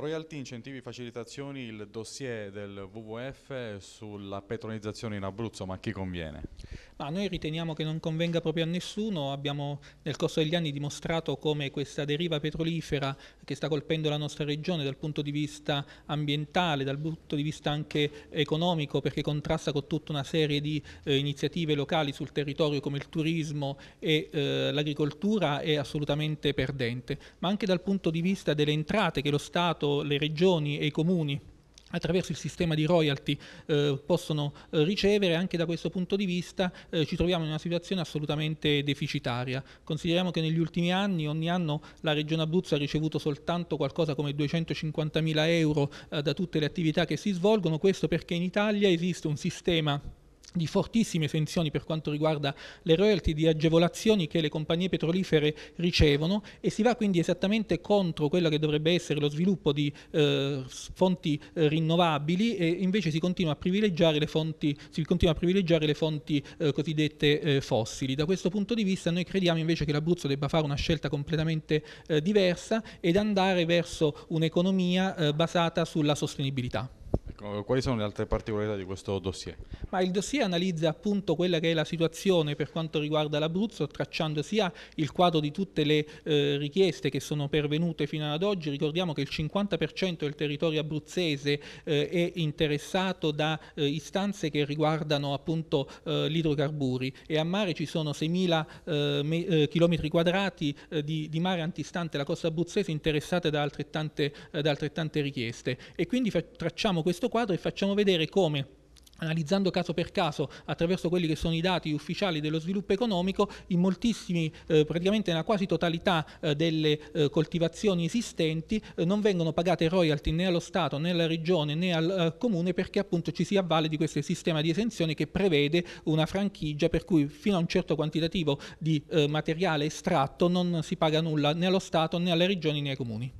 Royalty, incentivi, facilitazioni, il dossier del WWF sulla petronizzazione in Abruzzo, ma a chi conviene? Ma noi riteniamo che non convenga proprio a nessuno, abbiamo nel corso degli anni dimostrato come questa deriva petrolifera che sta colpendo la nostra regione dal punto di vista ambientale, dal punto di vista anche economico, perché contrasta con tutta una serie di eh, iniziative locali sul territorio come il turismo e eh, l'agricoltura, è assolutamente perdente, ma anche dal punto di vista delle entrate che lo Stato le regioni e i comuni attraverso il sistema di royalty eh, possono eh, ricevere, anche da questo punto di vista eh, ci troviamo in una situazione assolutamente deficitaria. Consideriamo che negli ultimi anni, ogni anno la Regione Abruzzo ha ricevuto soltanto qualcosa come 250 mila euro eh, da tutte le attività che si svolgono, questo perché in Italia esiste un sistema di fortissime esenzioni per quanto riguarda le royalty, di agevolazioni che le compagnie petrolifere ricevono e si va quindi esattamente contro quello che dovrebbe essere lo sviluppo di eh, fonti eh, rinnovabili e invece si continua a privilegiare le fonti, privilegiare le fonti eh, cosiddette eh, fossili. Da questo punto di vista noi crediamo invece che l'Abruzzo debba fare una scelta completamente eh, diversa ed andare verso un'economia eh, basata sulla sostenibilità. Ecco, quali sono le altre particolarità di questo dossier? Ma il dossier analizza appunto quella che è la situazione per quanto riguarda l'Abruzzo, tracciando sia il quadro di tutte le eh, richieste che sono pervenute fino ad oggi. Ricordiamo che il 50% del territorio abruzzese eh, è interessato da eh, istanze che riguardano appunto eh, l'idrocarburi e a mare ci sono 6.000 km eh, eh, quadrati di, di, mare antistante la costa abruzzese interessate da altrettante, da altrettante richieste. E quindi tracciamo questo quadro e facciamo vedere come analizzando caso per caso attraverso quelli che sono i dati ufficiali dello sviluppo economico, in moltissimi, eh, praticamente nella quasi totalità eh, delle eh, coltivazioni esistenti, eh, non vengono pagate royalty né allo Stato né alla Regione né al eh, Comune perché appunto ci si avvale di questo sistema di esenzione che prevede una franchigia per cui fino a un certo quantitativo di eh, materiale estratto non si paga nulla né allo Stato né alle Regioni né ai Comuni.